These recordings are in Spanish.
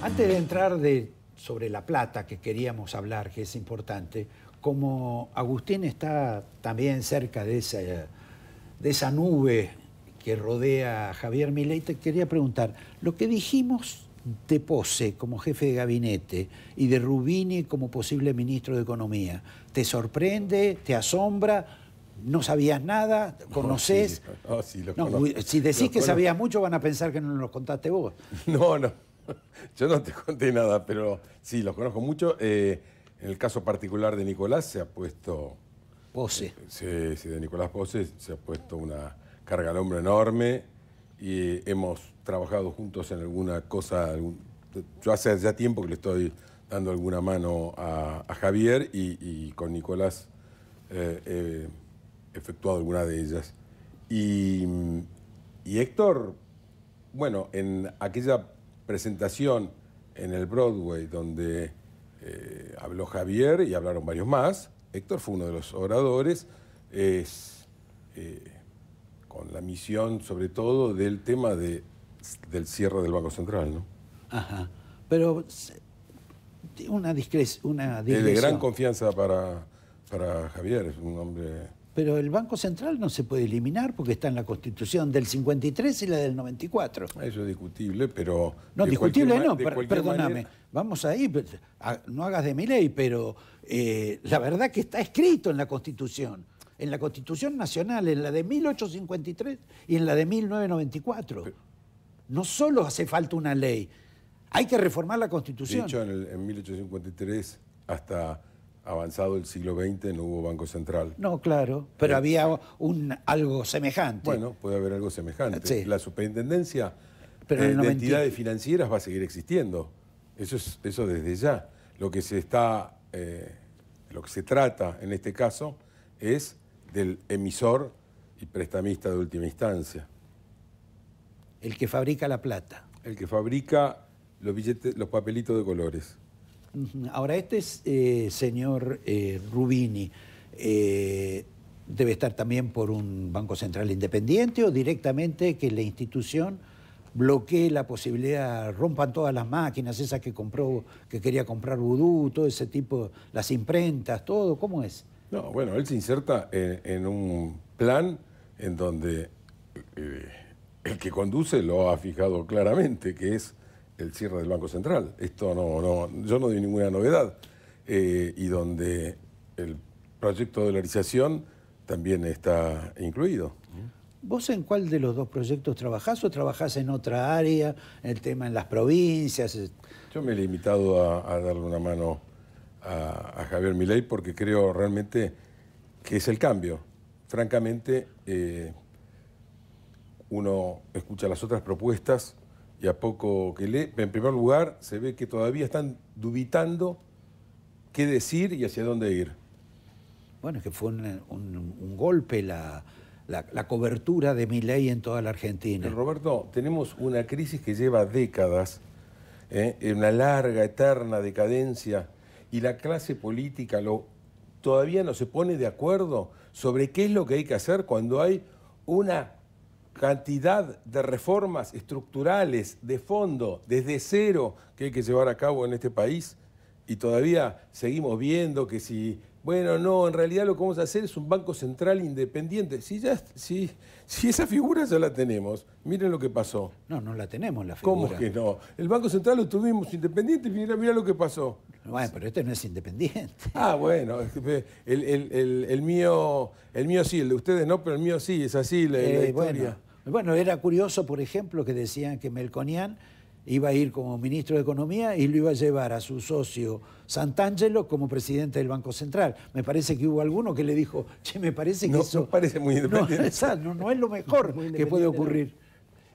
Antes de entrar sobre la plata que queríamos hablar, que es importante, como Agustín está también cerca de esa, nube que rodea a Javier Milei, te quería preguntar, lo que dijimos de Pose como jefe de gabinete y de Rubini como posible ministro de Economía, ¿te sorprende? ¿Te asombra? ¿No sabías nada? ¿Conoces? Oh, si decís que sabías mucho, van a pensar que no nos lo contaste vos. No, no. Yo no te conté nada, pero sí, los conozco mucho. Eh, en el caso particular de Nicolás se ha puesto... Pose. Eh, sí, sí, de Nicolás Pose se ha puesto una carga al hombro enorme y hemos trabajado juntos en alguna cosa. yo hace ya tiempo que le estoy dando alguna mano a, Javier y, con Nicolás eh, he efectuado alguna de ellas. Y, y Héctor, bueno, en aquella presentación en el Broadway donde eh, habló Javier y hablaron varios más. Héctor fue uno de los oradores, es, eh, con la misión sobre todo del tema de, del cierre del Banco Central, ¿no? Ajá, pero una, discreción. una de gran confianza para, para Javier, es un hombre pero el Banco Central no se puede eliminar porque está en la Constitución del 53 y la del 94. Eso es discutible, pero... No, discutible no, perdóname. Vamos ahí, ah, no hagas de mi ley, pero eh, la verdad que está escrito en la Constitución, en la Constitución Nacional, en la de 1853 y en la de 1994. No solo hace falta una ley, hay que reformar la Constitución. De hecho, en, en 1853 hasta avanzado el siglo XX no hubo Banco Central. No, claro, pero eh, había un, algo semejante. Bueno, puede haber algo semejante. La superintendencia pero de, entidades financieras va a seguir existiendo. Eso, es, eso desde ya. Lo que se está, eh, lo que se trata en este caso es del emisor y prestamista de última instancia. El que fabrica la plata. El que fabrica los billetes, los papelitos de colores. Ahora, este eh, señor eh, Rubini eh, debe estar también por un Banco Central independiente o directamente que la institución bloquee la posibilidad, rompan todas las máquinas, esas que compró, que quería comprar Vudú, todo ese tipo, las imprentas, todo, ¿cómo es? No, bueno, él se inserta en un plan en donde el que conduce lo ha fijado claramente, que es el cierre del Banco Central. Esto no, no, yo no di ninguna novedad. Eh, y donde el proyecto de dolarización también está incluido. ¿Vos en cuál de los dos proyectos trabajás o trabajás en otra área, en el tema en las provincias? Yo me he limitado a, darle una mano a, Javier Milei porque creo realmente que es el cambio. Francamente, eh, uno escucha las otras propuestas y a poco que le... en primer lugar se ve que todavía están dubitando qué decir y hacia dónde ir. Bueno, es que fue un, golpe la, cobertura de mi ley en toda la Argentina. Roberto, tenemos una crisis que lleva décadas, ¿eh? una larga, eterna decadencia, y la clase política lo, todavía no se pone de acuerdo sobre qué es lo que hay que hacer cuando hay una cantidad de reformas estructurales de fondo, desde cero, que hay que llevar a cabo en este país. Y todavía seguimos viendo que si, bueno, no, en realidad lo que vamos a hacer es un banco central independiente. Si ya, si, si esa figura ya la tenemos, miren lo que pasó. No, no la tenemos la figura. ¿Cómo que no? El Banco Central lo tuvimos independiente y mira, mira lo que pasó. Bueno, pero este no es independiente. Ah, bueno, este, el, mío, el mío sí, el de ustedes no, pero el mío sí, es así la, eh, historia. Bueno, era curioso, por ejemplo, que decían que Melconian iba a ir como ministro de Economía y lo iba a llevar a su socio Santangelo como presidente del Banco Central. Me parece que hubo alguno que le dijo, che, me parece que eso... No parece muy No, es lo mejor que puede ocurrir.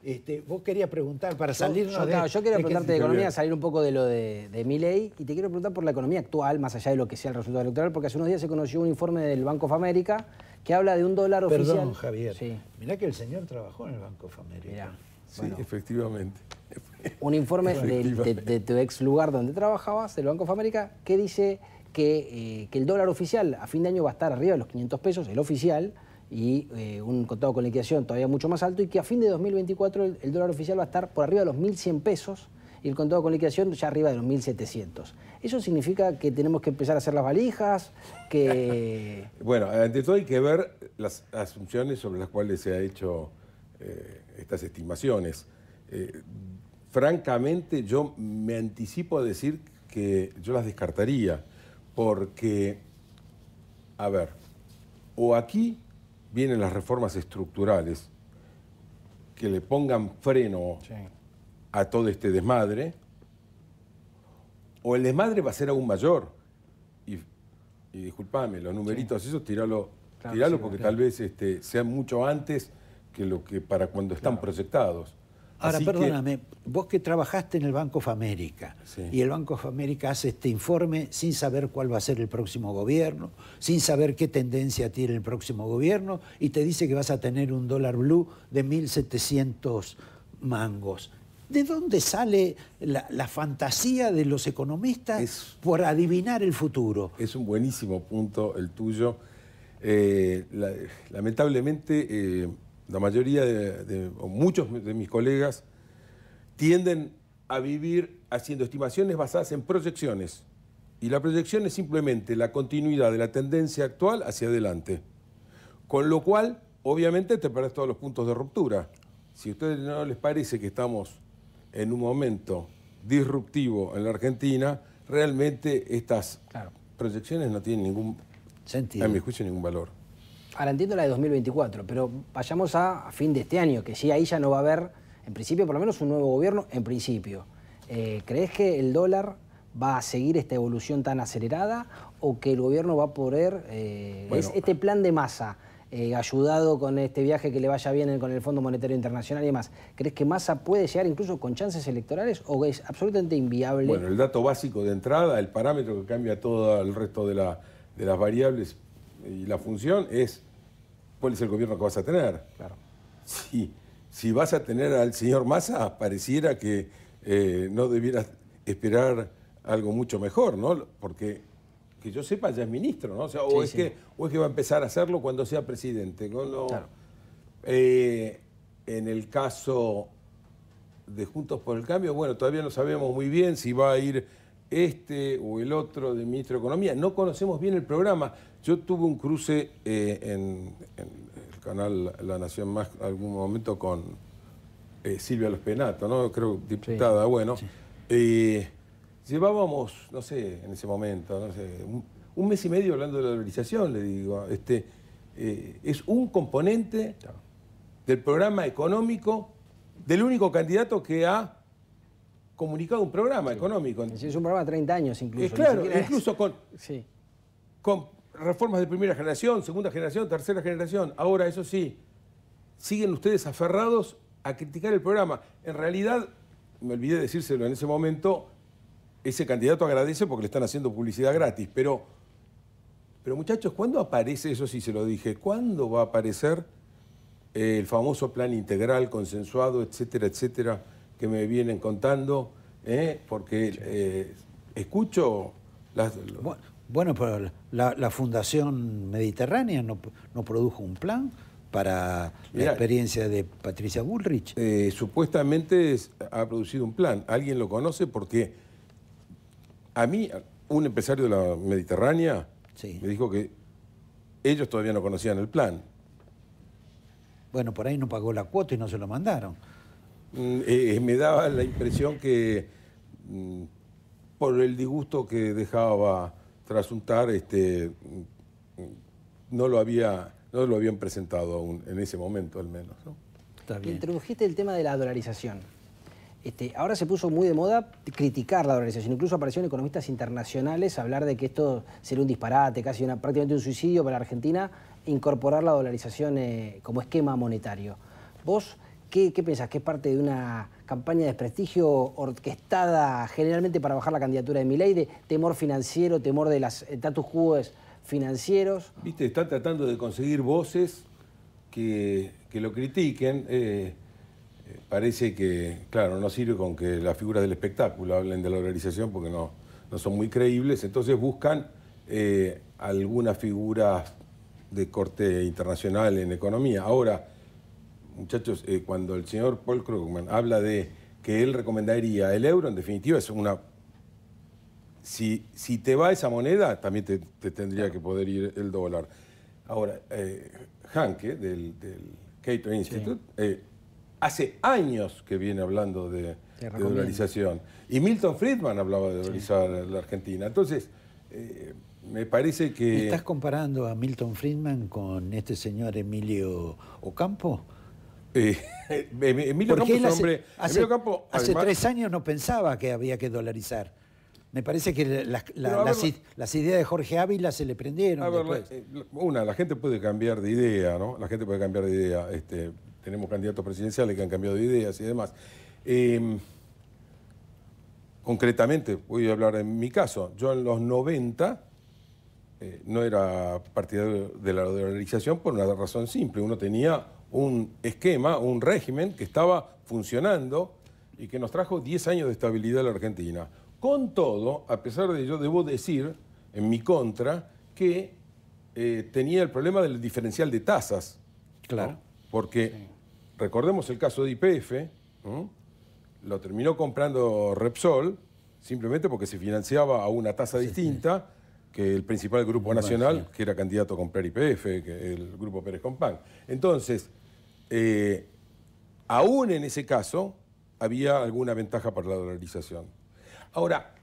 Este, vos querías preguntar para salir yo, de, yo quería preguntarte de economía, salir un poco de lo de, de mi ley y te quiero preguntar por la economía actual, más allá de lo que sea el resultado electoral, porque hace unos días se conoció un informe del Banco of America que habla de un dólar oficial. Perdón, Javier. Mirá que el señor trabajó en el Banco de América. Sí, efectivamente. Un informe De, tu ex lugar donde trabajabas, del Banco of América, que dice que, eh, que, el dólar oficial a fin de año va a estar arriba de los 500 pesos, el oficial, y eh, un contado con liquidación todavía mucho más alto, y que a fin de 2024 el dólar oficial va a estar por arriba de los 1.100 pesos y el contado con liquidación ya arriba de los 1.700. Eso significa que tenemos que empezar a hacer las valijas, que... bueno, ante todo hay que ver las asunciones sobre las cuales se han hecho eh, estas estimaciones. Eh, francamente, yo me anticipo a decir que yo las descartaría, porque, a ver, o aquí vienen las reformas estructurales que le pongan freno a todo este desmadre, o el desmadre va a ser aún mayor. Y, y disculpame, los numeritos esos, tiralo, porque tal vez este, sean mucho antes que lo que para cuando están proyectados. Ahora, perdóname, vos que trabajaste en el Banco of América y el Banco of América hace este informe sin saber cuál va a ser el próximo gobierno, sin saber qué tendencia tiene el próximo gobierno y te dice que vas a tener un dólar blue de 1.700 mangos. ¿De dónde sale la, fantasía de los economistas por adivinar el futuro? Es un buenísimo punto el tuyo. Eh, lamentablemente, eh, la mayoría de, o muchos de mis colegas tienden a vivir haciendo estimaciones basadas en proyecciones. Y la proyección es simplemente la continuidad de la tendencia actual hacia adelante. Con lo cual, obviamente, te perdés todos los puntos de ruptura. Si a ustedes no les parece que estamos en un momento disruptivo en la Argentina, realmente estas proyecciones no tienen ningún sentido. A mi juicio, ningún valor. Ahora entiendo la de 2024, pero vayamos a, fin de este año, que si ahí ya no va a haber, en principio, por lo menos un nuevo gobierno, en principio. Eh, ¿Crees que el dólar va a seguir esta evolución tan acelerada o que el gobierno va a poder, eh, este plan de masa, eh, ayudado con este viaje que le vaya bien con el Fondo Monetario Internacional y demás. ¿Crees que Massa puede llegar incluso con chances electorales o es absolutamente inviable? Bueno, el dato básico de entrada, el parámetro que cambia todo el resto de, las variables y la función es cuál es el gobierno que vas a tener. Claro. Si, si vas a tener al señor Massa, pareciera que eh, no debieras esperar algo mucho mejor, ¿no? Porque que yo sepa, ya es ministro, ¿no? O, sea, es Que, o que va a empezar a hacerlo cuando sea presidente. Claro. Eh, en el caso de Juntos por el Cambio, bueno, todavía no sabemos muy bien si va a ir este o el otro de ministro de Economía. No conocemos bien el programa. Yo tuve un cruce eh, en, el canal La Nación Más en algún momento con eh, Silvia Los Penato, ¿no? Creo diputada, bueno. Llevábamos, no sé, en ese momento, no sé, un, mes y medio hablando de la liberalización, le digo. Este, eh, es un componente del programa económico del único candidato que ha comunicado un programa económico. Es un programa de 30 años incluso. Es claro, incluso con, con reformas de primera generación, segunda generación, tercera generación. Ahora, eso sí, siguen ustedes aferrados a criticar el programa. En realidad, me olvidé decírselo en ese momento, ese candidato agradece porque le están haciendo publicidad gratis, pero, pero muchachos, ¿cuándo aparece, eso Si se lo dije, ¿cuándo va a aparecer eh, el famoso plan integral, consensuado, etcétera, etcétera, que me vienen contando? Eh? Porque eh, escucho Bueno, pero la, Fundación Mediterránea no, no produjo un plan para la experiencia de Patricia Bullrich? supuestamente ha producido un plan. ¿Alguien lo conoce? Porque a mí, un empresario de la Mediterránea me dijo que ellos todavía no conocían el plan. Bueno, por ahí no pagó la cuota y no se lo mandaron. Mm, eh, eh, me daba la impresión que mm, por el disgusto que dejaba trasuntar, este, mm, no lo había, no lo habían presentado aún en ese momento al menos. Introdujiste el tema de la dolarización. Este, ahora se puso muy de moda criticar la dolarización. Incluso aparecieron economistas internacionales a hablar de que esto sería un disparate, casi prácticamente un suicidio para la Argentina, incorporar la dolarización eh, como esquema monetario. ¿Vos qué, qué pensás? ¿Qué es parte de una campaña de desprestigio orquestada generalmente para bajar la candidatura de Milei, de temor financiero, temor de las eh, status quo financieros? Viste, están tratando de conseguir voces que, lo critiquen. Eh, parece que, claro, no sirve con que las figuras del espectáculo hablen de la organización porque no, no son muy creíbles, entonces buscan eh, alguna figura de corte internacional en economía. Ahora, muchachos, eh, cuando el señor Paul Krugman habla de que él recomendaría el euro, en definitiva es una... Si, si te va esa moneda, también te, tendría que poder ir el dólar. Ahora, eh, Hanke, del, del Cato Institute, hace años que viene hablando de, dolarización. Y Milton Friedman hablaba de dolarizar la Argentina. Entonces, eh, me parece que... ¿Estás comparando a Milton Friedman con este señor Emilio Ocampo? Eh, em-, Emilio Ocampo es hombre... Hace, hace tres años no pensaba que había que dolarizar. Me parece que las, ideas de Jorge Ávila se le prendieron. A ver, eh, una, la gente puede cambiar de idea, ¿no? La gente puede cambiar de idea. Este, tenemos candidatos presidenciales que han cambiado de ideas y demás. Em, concretamente, voy a hablar en mi caso. Yo en los 90 eh, no era partidario de la organización por una razón simple. Uno tenía un esquema, un régimen que estaba funcionando y que nos trajo 10 años de estabilidad a la Argentina. Con todo, a pesar de ello, debo decir en mi contra que eh, tenía el problema del diferencial de tasas. Claro. Porque Recordemos el caso de IPF, lo terminó comprando Repsol simplemente porque se financiaba a una tasa distinta que el principal grupo nacional, que era candidato a comprar IPF, que el grupo Pérez Compán. Entonces, eh, aún en ese caso, había alguna ventaja para la dolarización. Ahora,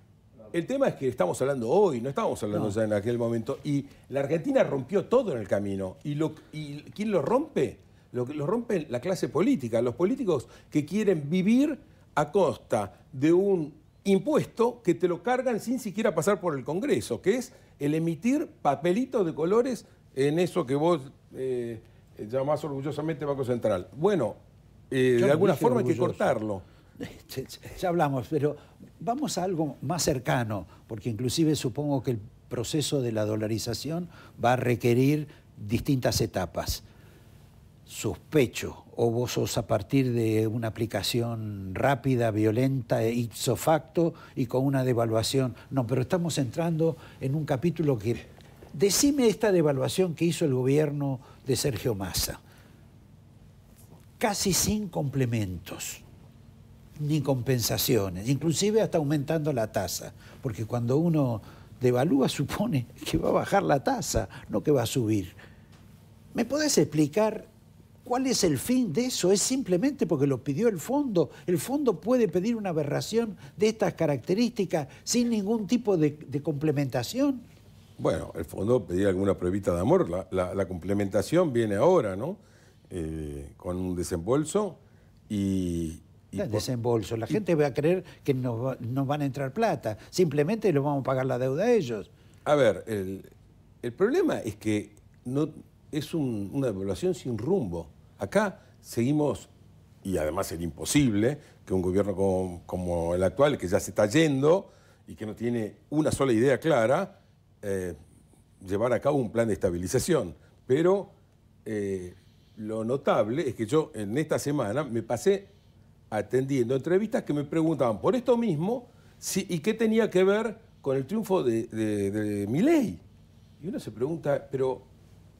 el tema es que estamos hablando hoy, no estábamos hablando ya en aquel momento, y la Argentina rompió todo en el camino. ¿Y, lo, y quién lo rompe? Lo, lo la clase política, los políticos que quieren vivir a costa de un impuesto que te lo cargan sin siquiera pasar por el Congreso, que es el emitir papelitos de colores en eso que vos eh, llamás orgullosamente Banco Central. Bueno, eh, de alguna forma hay que cortarlo. Ya hablamos, pero vamos a algo más cercano, porque inclusive supongo que el proceso de la dolarización va a requerir distintas etapas sospecho o vos sos a partir de una aplicación rápida, violenta, e facto y con una devaluación. No, pero estamos entrando en un capítulo que... Decime esta devaluación que hizo el gobierno de Sergio Massa. Casi sin complementos, ni compensaciones, inclusive hasta aumentando la tasa, porque cuando uno devalúa supone que va a bajar la tasa, no que va a subir. ¿Me podés explicar ¿Cuál es el fin de eso? Es simplemente porque lo pidió el fondo. El fondo puede pedir una aberración de estas características sin ningún tipo de, complementación. Bueno, el fondo pedía alguna pruebita de amor. La, complementación viene ahora, ¿no? Eh, con un desembolso y, el desembolso. La gente va a creer que nos, van a entrar plata. Simplemente lo vamos a pagar la deuda a ellos. A ver, el, el problema es que no, es una población sin rumbo. Acá seguimos, y además es imposible que un gobierno como, el actual, que ya se está yendo y que no tiene una sola idea clara, eh, llevar a cabo un plan de estabilización. Pero eh, lo notable es que yo en esta semana me pasé atendiendo entrevistas que me preguntaban por esto mismo y qué tenía que ver con el triunfo de, mi ley. Y uno se pregunta, pero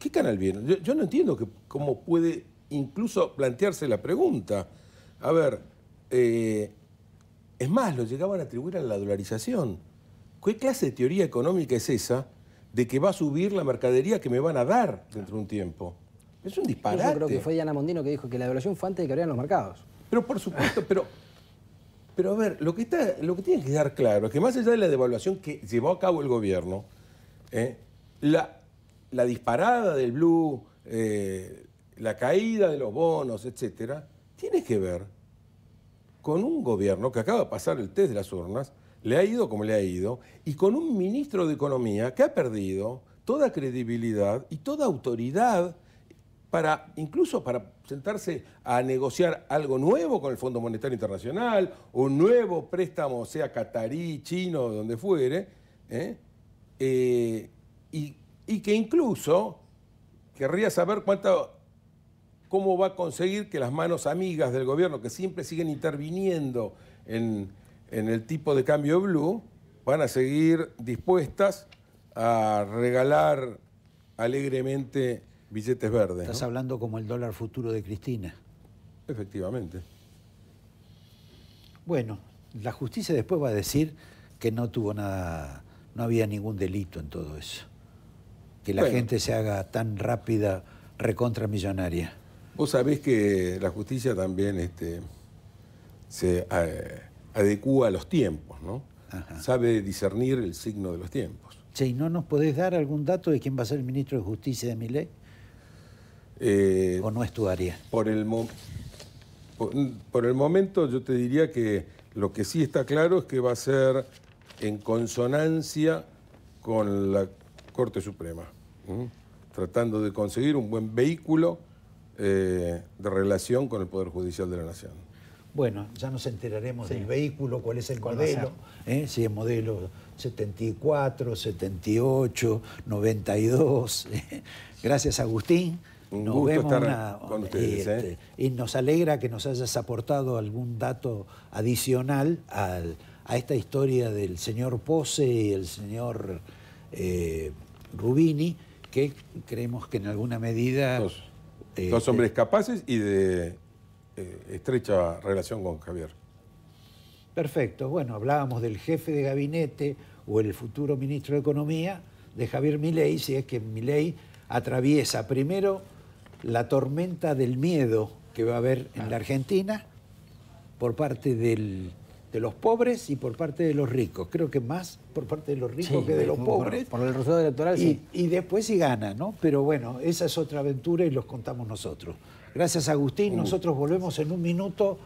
¿Qué canal vieron? Yo, no entiendo que, cómo puede incluso plantearse la pregunta. A ver, eh, es más, lo llegaban a atribuir a la dolarización. ¿Qué clase de teoría económica es esa de que va a subir la mercadería que me van a dar dentro de un tiempo? Es un disparate. Yo creo que fue Diana Mondino que dijo que la devaluación fue antes de que abrieran los mercados. Pero por supuesto, pero, pero a ver, lo que, está, lo que tiene que quedar claro es que más allá de la devaluación que llevó a cabo el gobierno, eh, la la disparada del blue, eh, la caída de los bonos, etcétera, tiene que ver con un gobierno que acaba de pasar el test de las urnas, le ha ido como le ha ido, y con un ministro de Economía que ha perdido toda credibilidad y toda autoridad para incluso para sentarse a negociar algo nuevo con el Fondo Monetario Internacional, un nuevo préstamo, sea catarí, chino, donde fuere, ¿eh? Eh, y y que incluso querría saber cómo va a conseguir que las manos amigas del gobierno, que siempre siguen interviniendo en, el tipo de cambio blue, van a seguir dispuestas a regalar alegremente billetes verdes. Estás hablando como el dólar futuro de Cristina. Efectivamente. Bueno, la justicia después va a decir que no tuvo nada, no había ningún delito en todo eso que la gente se haga tan rápida recontra millonaria. Vos sabés que la justicia también este, se eh, adecúa a los tiempos, ¿no? Sabe discernir el signo de los tiempos. Che, ¿y no nos podés dar algún dato de quién va a ser el ministro de Justicia de mi ley? Eh, ¿O no es tu área? Por el, por el momento yo te diría que lo que sí está claro es que va a ser en consonancia con la Corte Suprema tratando de conseguir un buen vehículo eh, de relación con el Poder Judicial de la Nación. Bueno, ya nos enteraremos del vehículo, cuál es el modelo, ¿eh? si es modelo 74, 78, 92. Gracias, Agustín. nos vemos estar ¿eh? este, Y nos alegra que nos hayas aportado algún dato adicional a esta historia del señor Pose y el señor Rubini, que creemos que en alguna medida... Dos, eh, hombres capaces y de eh, estrecha relación con Javier. Perfecto. Bueno, hablábamos del jefe de gabinete o el futuro ministro de Economía de Javier Milei, si es que Milei atraviesa primero la tormenta del miedo que va a haber en ah. la Argentina por parte del de los pobres y por parte de los ricos. Creo que más por parte de los ricos que de los pobres. Por, el resultado electoral, y, Y después sí gana, ¿no? Pero bueno, esa es otra aventura y los contamos nosotros. Gracias, Agustín. Uh. Nosotros volvemos en un minuto,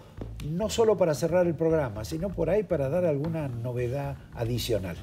no solo para cerrar el programa, sino por ahí para dar alguna novedad adicional.